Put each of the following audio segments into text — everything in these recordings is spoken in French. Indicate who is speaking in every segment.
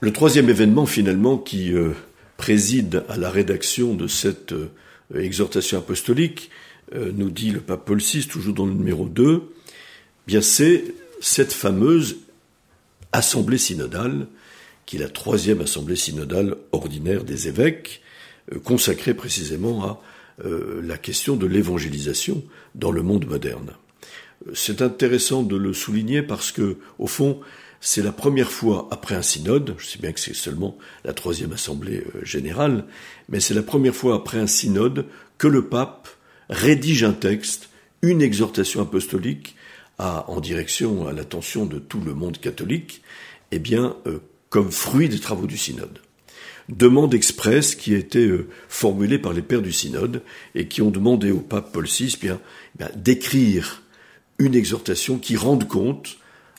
Speaker 1: Le troisième événement finalement qui euh, préside à la rédaction de cette euh, exhortation apostolique, euh, nous dit le pape Paul VI, toujours dans le numéro 2, eh bien c'est cette fameuse assemblée synodale, qui est la troisième assemblée synodale ordinaire des évêques, consacrée précisément à la question de l'évangélisation dans le monde moderne. C'est intéressant de le souligner parce que, au fond, c'est la première fois après un synode, je sais bien que c'est seulement la troisième assemblée euh, générale, mais c'est la première fois après un synode que le pape rédige un texte, une exhortation apostolique à, en direction, à l'attention de tout le monde catholique, et eh bien, euh, comme fruit des travaux du synode. Demande expresse qui a été euh, formulée par les pères du synode et qui ont demandé au pape Paul VI eh eh d'écrire une exhortation qui rende compte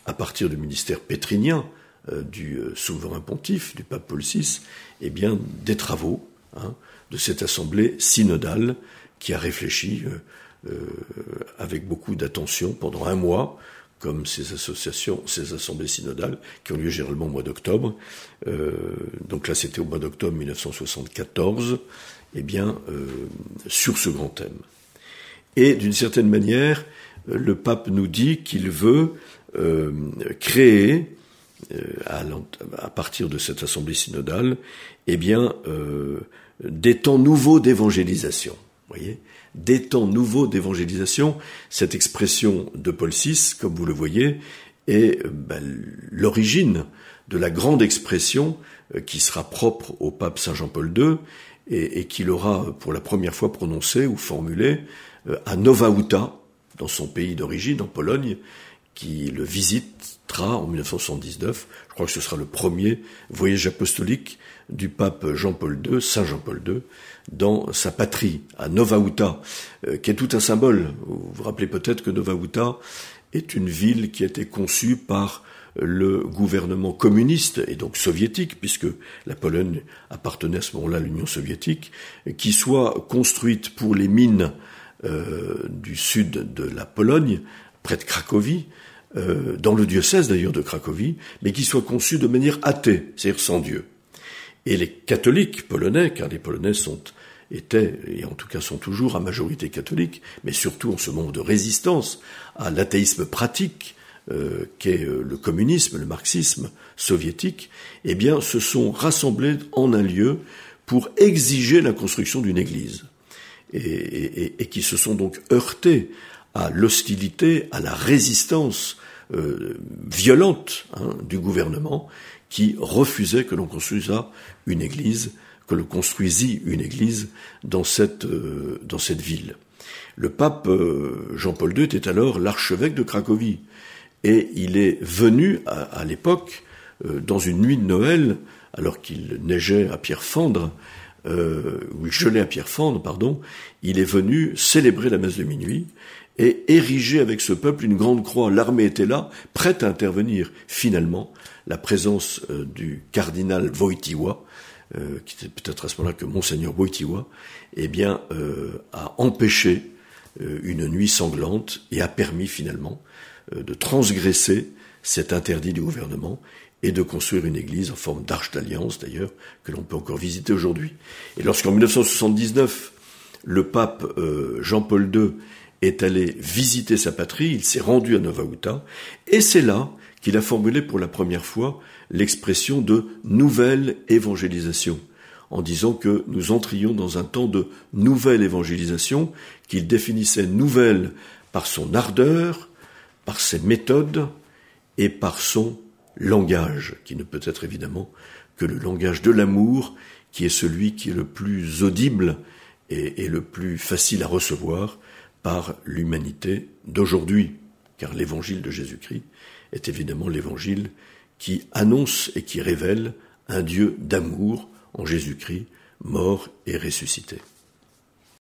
Speaker 1: à partir du ministère pétrinien euh, du euh, souverain pontife, du pape Paul VI, eh bien, des travaux hein, de cette assemblée synodale qui a réfléchi euh, avec beaucoup d'attention pendant un mois comme ces associations, ces assemblées synodales, qui ont lieu généralement au mois d'octobre. donc là, c'était au mois d'octobre 1974, eh bien, sur ce grand thème. Et d'une certaine manière, le pape nous dit qu'il veut euh, créer euh, à, partir de cette assemblée synodale, eh bien, euh, des temps nouveaux d'évangélisation. Voyez, des temps nouveaux d'évangélisation. Cette expression de Paul VI, comme vous le voyez, est ben, l'origine de la grande expression qui sera propre au pape Saint Jean-Paul II et, et qu'il aura pour la première fois prononcée ou formulée à Nova Uta, dans son pays d'origine, en Pologne, qui le visitera en 1979. Je crois que ce sera le premier voyage apostolique du pape Jean-Paul II, Saint Jean-Paul II, dans sa patrie, à Novauta, euh, qui est tout un symbole. Vous vous rappelez peut-être que Novauta est une ville qui a été conçue par le gouvernement communiste et donc soviétique, puisque la Pologne appartenait à ce moment-là à l'Union soviétique, qui soit construite pour les mines euh, du sud de la Pologne, près de Cracovie, euh, dans le diocèse d'ailleurs de Cracovie, mais qui soit conçu de manière athée, c'est-à-dire sans Dieu. Et les catholiques polonais, car les Polonais sont étaient, et en tout cas sont toujours, à majorité catholique, mais surtout en ce moment de résistance à l'athéisme pratique euh, qu'est le communisme, le marxisme soviétique, eh bien, se sont rassemblés en un lieu pour exiger la construction d'une église et, qui se sont donc heurtés à l'hostilité, à la résistance euh, violente hein, du gouvernement qui refusait que l'on construise une église, que l'on construisit une église dans cette, euh, dans cette ville. Le pape euh, Jean-Paul II était alors l'archevêque de Cracovie et il est venu à, à l'époque, dans une nuit de Noël, alors qu'il neigeait à Pierre Fendre, euh, Chelet à pierre Pierrefonds, pardon, il est venu célébrer la messe de minuit et ériger avec ce peuple une grande croix. L'armée était là, prête à intervenir. Finalement, la présence euh, du cardinal Wojtyła, euh, qui était peut-être à ce moment-là que Monseigneur Wojtyła, eh bien, euh, a empêché une nuit sanglante et a permis finalement de transgresser cet interdit du gouvernement, et de construire une église en forme d'arche d'alliance d'ailleurs, que l'on peut encore visiter aujourd'hui. Et lorsqu'en 1979, le pape euh, Jean-Paul II est allé visiter sa patrie, il s'est rendu à Nova Uta, et c'est là qu'il a formulé pour la première fois l'expression de nouvelle évangélisation, en disant que nous entrions dans un temps de nouvelle évangélisation, qu'il définissait nouvelle par son ardeur, par ses méthodes, et par son langage, qui ne peut être évidemment que le langage de l'amour, qui est celui qui est le plus audible et, et le plus facile à recevoir par l'humanité d'aujourd'hui, car l'évangile de Jésus-Christ est évidemment l'évangile qui annonce et qui révèle un Dieu d'amour en Jésus-Christ, mort et ressuscité.